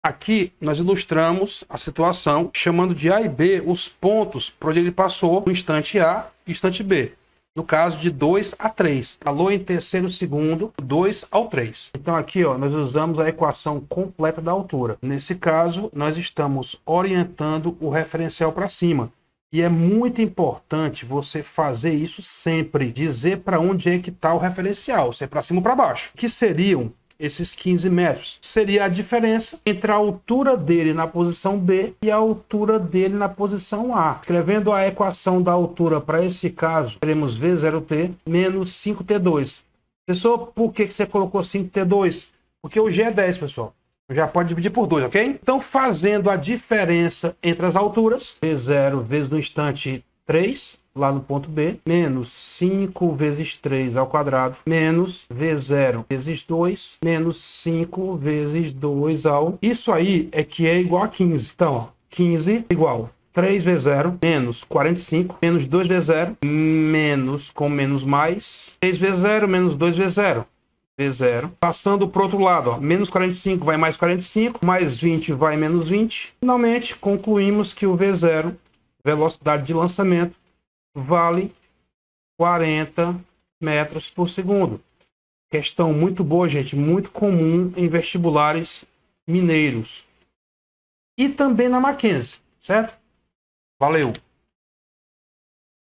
Aqui nós ilustramos a situação chamando de A e B os pontos por onde ele passou no instante A e instante B. No caso de 2 a 3. Calor em terceiro segundo, 2 ao 3. Então aqui ó, nós usamos a equação completa da altura. Nesse caso, nós estamos orientando o referencial para cima. E é muito importante você fazer isso sempre, dizer para onde é que está o referencial, se é para cima ou para baixo, que seriam esses 15 metros. Seria a diferença entre a altura dele na posição B e a altura dele na posição A. Escrevendo a equação da altura para esse caso, teremos V0T menos 5T2. Pessoal, por que, você colocou 5T2? Porque o G é 10, pessoal. Já pode dividir por 2, ok? Então, fazendo a diferença entre as alturas, V0 vezes no instante 3, lá no ponto B, menos 5 vezes 3 ao quadrado, menos V0 vezes 2, menos 5 vezes 2 ao... Isso aí é que é igual a 15. Então, ó, 15 igual 3 vezes 0, menos 45, menos 2 vezes 0, menos com menos mais, 3 vezes 0, menos 2 vezes 0. V0. Passando para o outro lado, ó, menos 45 vai mais 45, mais 20 vai menos 20. Finalmente, concluímos que o V0, velocidade de lançamento, vale 40 metros por segundo. Questão muito boa, gente, muito comum em vestibulares mineiros. E também na Mackenzie, certo? Valeu!